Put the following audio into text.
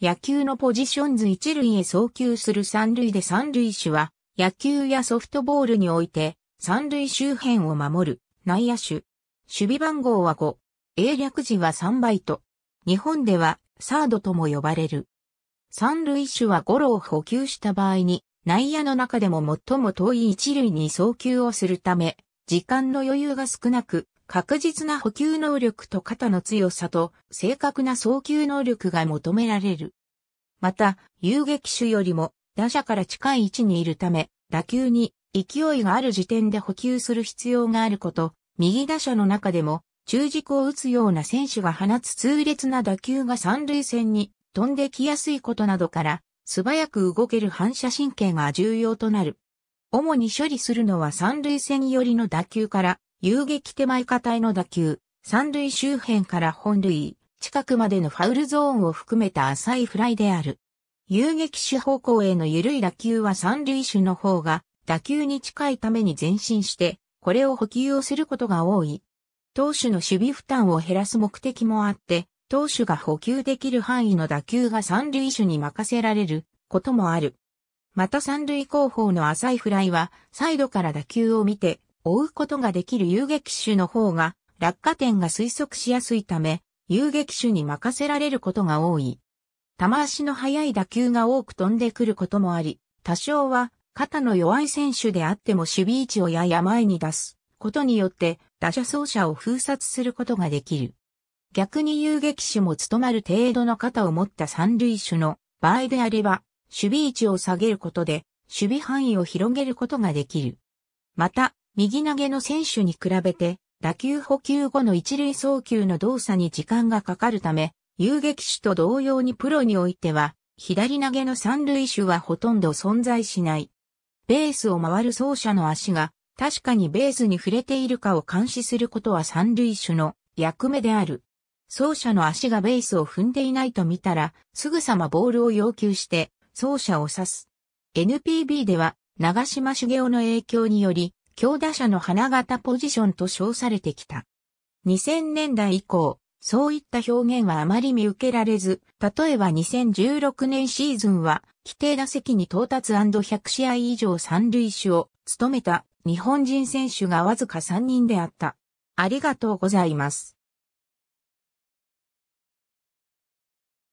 野球のポジションズ一塁へ送球する三塁で三塁手は、野球やソフトボールにおいて、三塁周辺を守る、内野手。守備番号は5。英略時は3バイト。日本では、サードとも呼ばれる。三塁手はゴロを補給した場合に、内野の中でも最も遠い一塁に送球をするため、時間の余裕が少なく、確実な補給能力と肩の強さと正確な送球能力が求められる。また、遊撃手よりも打者から近い位置にいるため、打球に勢いがある時点で補給する必要があること、右打者の中でも中軸を打つような選手が放つ痛烈な打球が三塁線に飛んできやすいことなどから、素早く動ける反射神経が重要となる。主に処理するのは三塁線寄りの打球から、遊撃手前下体の打球、三塁周辺から本塁、近くまでのファウルゾーンを含めた浅いフライである。遊撃手方向への緩い打球は三塁手の方が打球に近いために前進して、これを補給をすることが多い。投手の守備負担を減らす目的もあって、投手が補給できる範囲の打球が三塁手に任せられることもある。また三塁後方の浅いフライは、サイドから打球を見て、追うことができる遊撃手の方が落下点が推測しやすいため、遊撃手に任せられることが多い。玉足の速い打球が多く飛んでくることもあり、多少は肩の弱い選手であっても守備位置をやや前に出すことによって打者走者を封殺することができる。逆に遊撃手も務まる程度の肩を持った三塁手の場合であれば、守備位置を下げることで守備範囲を広げることができる。また、右投げの選手に比べて、打球補給後の一塁送球の動作に時間がかかるため、遊撃手と同様にプロにおいては、左投げの三塁手はほとんど存在しない。ベースを回る走者の足が、確かにベースに触れているかを監視することは三塁手の役目である。走者の足がベースを踏んでいないと見たら、すぐさまボールを要求して、走者を指す。NPB では、長島茂雄の影響により、強打者の花形ポジションと称されてきた。2000年代以降、そういった表現はあまり見受けられず、例えば2016年シーズンは、規定打席に到達 &100 試合以上三塁手を務めた日本人選手がわずか3人であった。ありがとうございます。